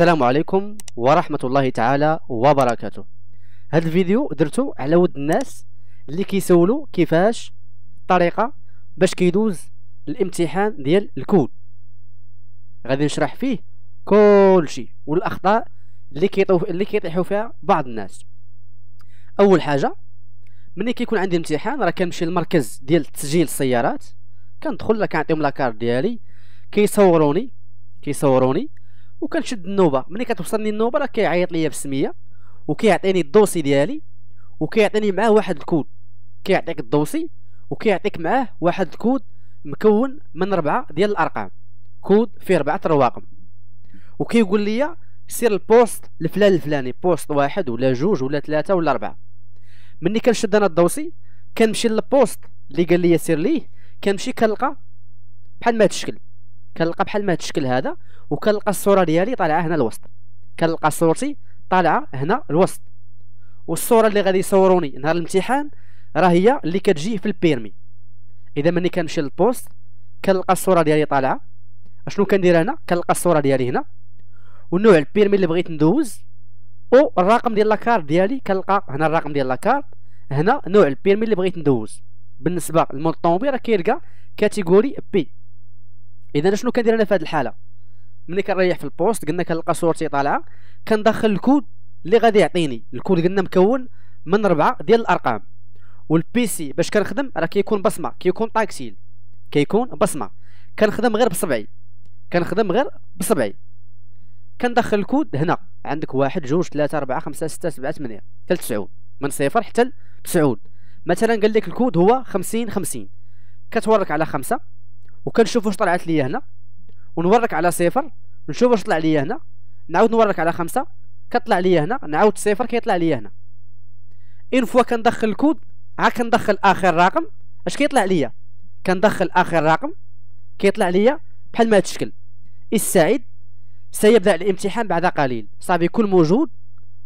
السلام عليكم ورحمة الله تعالى وبركاته هذا الفيديو درته على ود الناس اللي كيسولوا كيفاش الطريقة باش كيدوز الامتحان ديال الكود غادي نشرح فيه كل شيء والاخطاء اللي كيطوف اللي كيطيحوا فيها بعض الناس اول حاجه ملي كيكون عندي امتحان راه كنمشي للمركز ديال تسجيل السيارات كندخل كنعطيهم لاكار ديالي كيصوروني كيصوروني وكنشد النوبه ملي كتوصلني النوبه راه كيعيط ليا بسميه وكيعطيني الدوسي ديالي وكيعطيني معاه واحد الكود كيعطيك الدوسي وكيعطيك معاه واحد الكود مكون من ربعه ديال الارقام كود فيه ربعه رواقم وكيقول لي سير البوست لفلان الفلاني بوست واحد ولا جوج ولا ثلاثه ولا اربعه ملي كنشد انا الدوسي كنمشي للبوست اللي قال لي سير ليه كنمشي كنلقى بحال ما هاد الشكل كنلقى بحال ما هاد الشكل هذا وكنلقى الصوره ديالي طالعه هنا الوسط كنلقى صورتي طالعه هنا الوسط والصوره اللي غادي يصوروني نهار الامتحان راه هي اللي كتجي في البيرمي اذا ملي كنمشي للبوست كنلقى الصوره ديالي طالعه اشنو كندير هنا كنلقى الصوره ديالي هنا والنوع البيرمي اللي بغيت ندوز والرقم ديال لاكارت ديالي كنلقى هنا الرقم ديال لاكارت هنا نوع البيرمي اللي بغيت ندوز بالنسبه للمول راه كيلقى كاتيجوري بي اذا شنو كندير انا في هذه الحاله ملي كنريح في البوست قلنا كنلقى صورتي طالعه كندخل الكود اللي غادي يعطيني الكود قلنا مكون من ربعه ديال الارقام والبي سي باش كنخدم راه كيكون بصمه كيكون طاكسيل كيكون بصمه كنخدم غير بصبعي كنخدم غير بصبعي كندخل الكود هنا عندك واحد جوج ثلاثة أربعة خمسة ستة سبعة ثمانية حتى لتسعود من صفر حتى لتسعود مثلا قال لك الكود هو خمسين خمسين كتورك على خمسة وكنشوف واش طلعت ليا هنا ونورك على صفر نشوف واش طلع ليا هنا نعاود نورك على خمسة كطلع ليا هنا نعاود صفر كيطلع ليا هنا اون فوا كندخل الكود ها كندخل اخر رقم اش كيطلع ليا كندخل اخر رقم كيطلع ليا بحال ما تشكل السعيد سيبدا الامتحان بعد قليل صافي كل موجود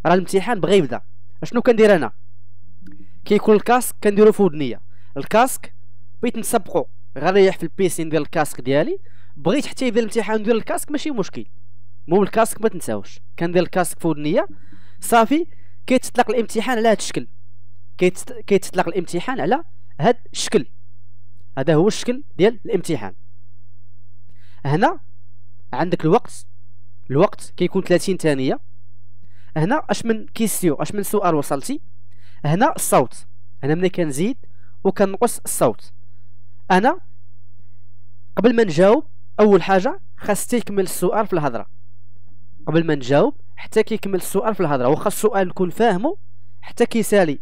راه الامتحان بغا يبدا اشنو كندير انا كيكون الكاسك كنديرو في ودنيا الكاسك بغيت نسبقو غنريح في البيسين ديال الكاسك ديالي بغيت حتى يبدا الامتحان ندير الكاسك ماشي مشكل المهم الكاسك ما تنساوش كندير الكاسك في ودنيا صافي كيتطلق الامتحان على هذا الشكل كيتطلق الامتحان على هذا الشكل هذا هو الشكل ديال الامتحان هنا عندك الوقت الوقت كيكون 30 ثانيه هنا اش من كيسيو اش من سؤال وصلتي هنا الصوت هنا ملي كنزيد وكنقص الصوت انا قبل ما نجاوب اول حاجه خاص تيكمل السؤال في الهضره قبل ما نجاوب حتى كيكمل السؤال في الهضره وخا السؤال نكون فاهمه حتى كيسالي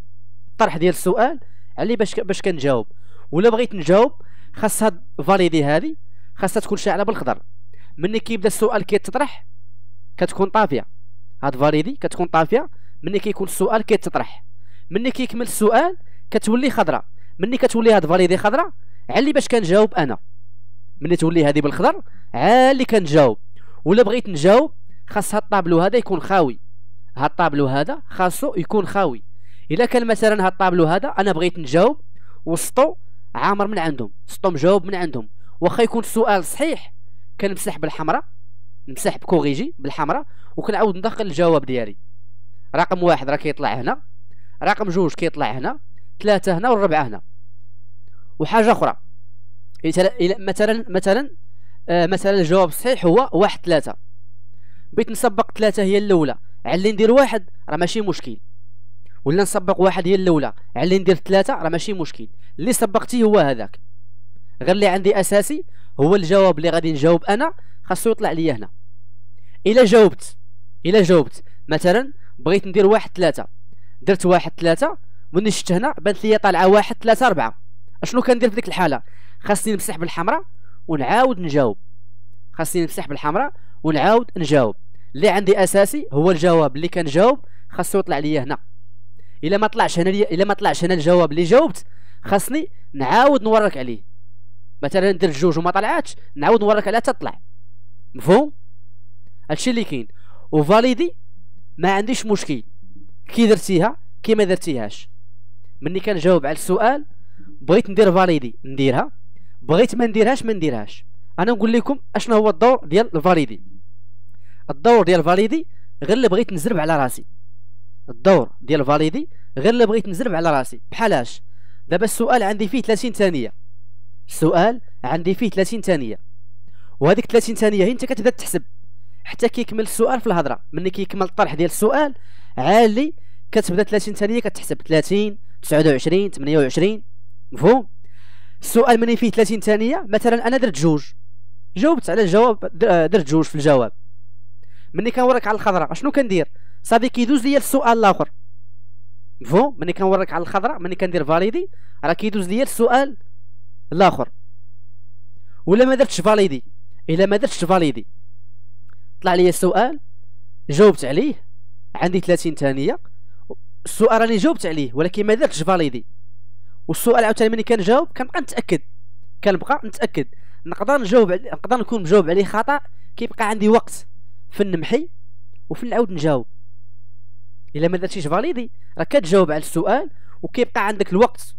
الطرح ديال السؤال علي باش باش كنجاوب ولا بغيت نجاوب خاصها فاليدي هذه خاصها تكون شاعله بالخضر ملي كيبدا السؤال كيتطرح كتكون طافيه هاد فاليدي كتكون طافيه ملي كيكون السؤال كيتطرح ملي كيكمل السؤال كتولي خضراء ملي كتولي هاد فاليدي خضراء علي باش كنجاوب انا ملي تولي هذه بالخضر عالي كنجاوب ولا بغيت نجاوب خاص هاد الطابلو هذا يكون خاوي هاد الطابلو هذا خاصو يكون خاوي الا كان مثلا هاد الطابلو هذا انا بغيت نجاوب وسطو عامر من عندهم سطو مجاوب من عندهم واخا يكون السؤال صحيح كنمسح بالحمراء نمسح بكوريجي بالحمراء وكنعاود ندخل الجواب ديالي رقم واحد راه كيطلع هنا رقم جوج كيطلع هنا ثلاثة هنا والربعة هنا وحاجة أخرى مثلا مثلا آه، مثلا الجواب الصحيح هو واحد ثلاثة بغيت نسبق ثلاثة هي الأولى علي ندير واحد راه ماشي مشكل ولا نسبق واحد هي الاولى علي ندير ثلاثه راه ماشي مشكل اللي سبقتي هو هذاك غير اللي عندي اساسي هو الجواب اللي غادي نجاوب انا خاصو يطلع ليا هنا الا جاوبت الا جاوبت مثلا بغيت ندير واحد ثلاثه درت واحد ثلاثه ملي شفت هنا بانت لي طالعه واحد ثلاثه اربعه اشنو كندير في ديك الحاله خاصني نمسح بالحمراء ونعاود نجاوب خاصني نمسح بالحمراء ونعاود نجاوب اللي عندي اساسي هو الجواب اللي كنجاوب خاصو يطلع ليا هنا الا ما طلعش هنا الا ما طلعش هنا الجواب اللي جاوبت خاصني نعاود نورك عليه مثلا درت جوج وما طلعاتش نعاود نورك عليها تطلع مفهوم هادشي اللي كاين وفاليدي ما عنديش مشكل كي درتيها كي ما درتيهاش ملي كنجاوب على السؤال بغيت ندير فاليدي نديرها بغيت ما نديرهاش ما نديرهاش انا نقول لكم اشنو هو الدور ديال الفاليدي الدور ديال الفاليدي غير اللي بغيت نزرب على راسي الدور ديال الفاليدي غير اللي بغيت نزرب على راسي بحالاش دابا السؤال عندي فيه 30 ثانيه السؤال عندي فيه 30 ثانيه وهذيك 30 ثانيه هي انت كتبدا تحسب حتى كيكمل السؤال في الهضره ملي كيكمل الطرح ديال السؤال عالي كتبدا 30 ثانيه كتحسب 30 29 28 مفهوم السؤال مني فيه 30 ثانيه مثلا انا درت جوج جاوبت على الجواب آه، درت جوج في الجواب ملي كنوريك على الخضراء شنو كندير صافي كيدوز ليا السؤال الاخر فو ملي كنوريك على الخضراء ملي كندير فاليدي راه كيدوز ليا السؤال الاخر ولا ما درتش فاليدي الا ما درتش فاليدي طلع لي السؤال جاوبت عليه عندي 30 ثانيه السؤال راني جاوبت عليه ولكن ما درتش فاليدي والسؤال عاوتاني ملي كنجاوب كنبقى نتاكد كنبقى نتاكد نقدر نجاوب علي... نقدر نكون مجاوب عليه خطا كيبقى عندي وقت في نمحي وفي نعاود نجاوب الا ما درتيش فاليدي راه كتجاوب على السؤال وكيبقى عندك الوقت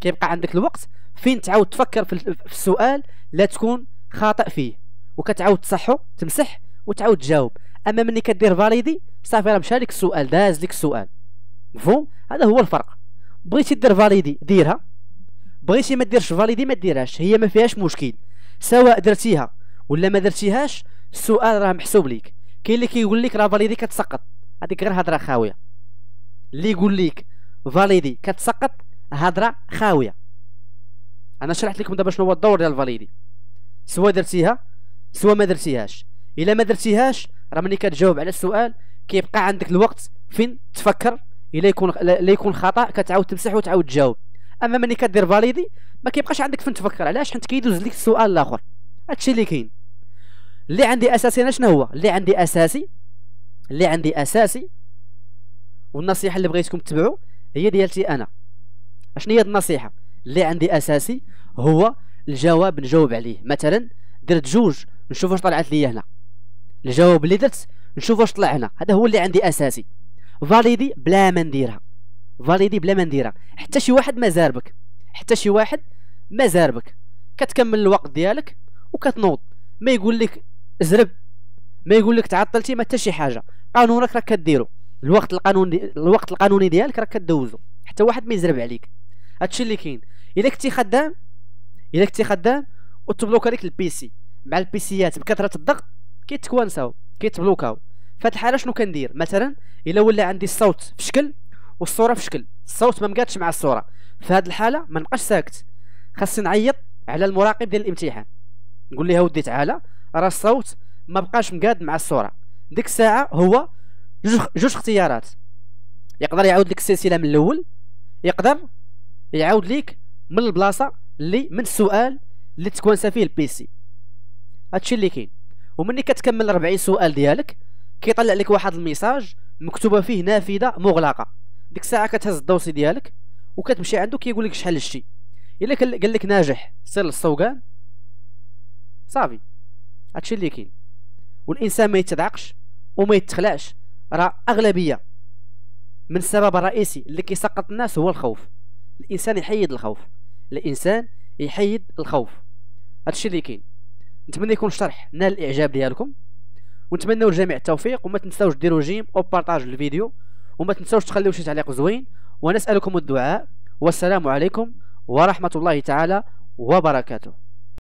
كيبقى عندك الوقت فين تعاود تفكر في السؤال لا تكون خاطئ فيه وكتعاود تصحو تمسح وتعاود تجاوب اما ملي كدير فاليدي صافي راه مشى لك السؤال داز لك السؤال مفهوم هذا هو الفرق بغيتي دير فاليدي ديرها بغيتي ما ديرش فاليدي ما ديرهاش هي ما فيهاش مشكل سواء درتيها ولا ما درتيهاش السؤال راه محسوب ليك كاين اللي كيقول لك راه فاليدي كتسقط هذيك غير هضره خاويه اللي يقول لك فاليدي كتسقط هضره خاويه انا شرحت لكم دابا شنو هو الدور ديال الفاليدي سوا درتيها سوا ما درتيهاش الا ما درتيهاش راه ملي كتجاوب على السؤال كيبقى عندك الوقت فين تفكر الا يكون لا يكون خطا كتعاود تمسح وتعاود تجاوب اما ملي كدير فاليدي ما كيبقاش عندك فين تفكر علاش حيت كيدوز لك السؤال الاخر هادشي اللي كاين اللي عندي اساسي انا شنو هو اللي عندي اساسي اللي عندي اساسي والنصيحه اللي بغيتكم تتبعوا هي ديالتي انا اشنو هي النصيحه اللي عندي اساسي هو الجواب نجاوب عليه مثلا درت جوج نشوف واش طلعت لي هنا الجواب اللي درت نشوف واش طلع هنا هذا هو اللي عندي اساسي فاليدي بلا ما نديرها فاليدي بلا ما نديرها حتى شي واحد ما زاربك حتى شي واحد ما زاربك كتكمل الوقت ديالك وكتنوض ما يقول لك زرب ما يقول لك تعطلتي ما حتى شي حاجه قانونك راك كديرو الوقت القانوني الوقت القانوني ديالك راك كدوزو حتى واحد ما يزرب عليك هادشي اللي كاين الا كنتي خدام الا كنتي خدام وتبلوكا عليك البيسي مع البيسيات بكثره الضغط كيتكوانساو كيتبلوكاو فهاد الحاله شنو كندير مثلا الا ولا عندي الصوت في شكل والصوره في شكل الصوت ما مقادش مع الصوره فهاد الحاله ما نبقاش ساكت خاصني نعيط على المراقب ديال الامتحان نقول ليه ودي تعالى راه الصوت ما بقاش مقاد مع الصوره ديك الساعه هو جوج جوج اختيارات يقدر يعاود لك السلسله من الاول يقدر يعاود لك من البلاصه اللي من السؤال اللي تكونسا فيه البيسي هادشي اللي كاين ومني كتكمل 40 سؤال ديالك كيطلع لك واحد الميساج مكتوبه فيه نافذه مغلقه ديك الساعه كتهز الدوسي ديالك وكتمشي عنده كيقول لك شحال الشي الا قال لك ناجح سير للسوقان صافي هادشي اللي كاين والانسان ما يتدعقش وما يتخلعش راه اغلبيه من السبب الرئيسي اللي كيسقط الناس هو الخوف الانسان يحيد الخوف الانسان يحيد الخوف هادشي اللي كاين نتمنى يكون الشرح نال الاعجاب ديالكم ونتمنوا الجميع التوفيق وما تنساوش ديروا جيم او بارطاج الفيديو وما تنساوش تخليو شي تعليق زوين ونسالكم الدعاء والسلام عليكم ورحمه الله تعالى وبركاته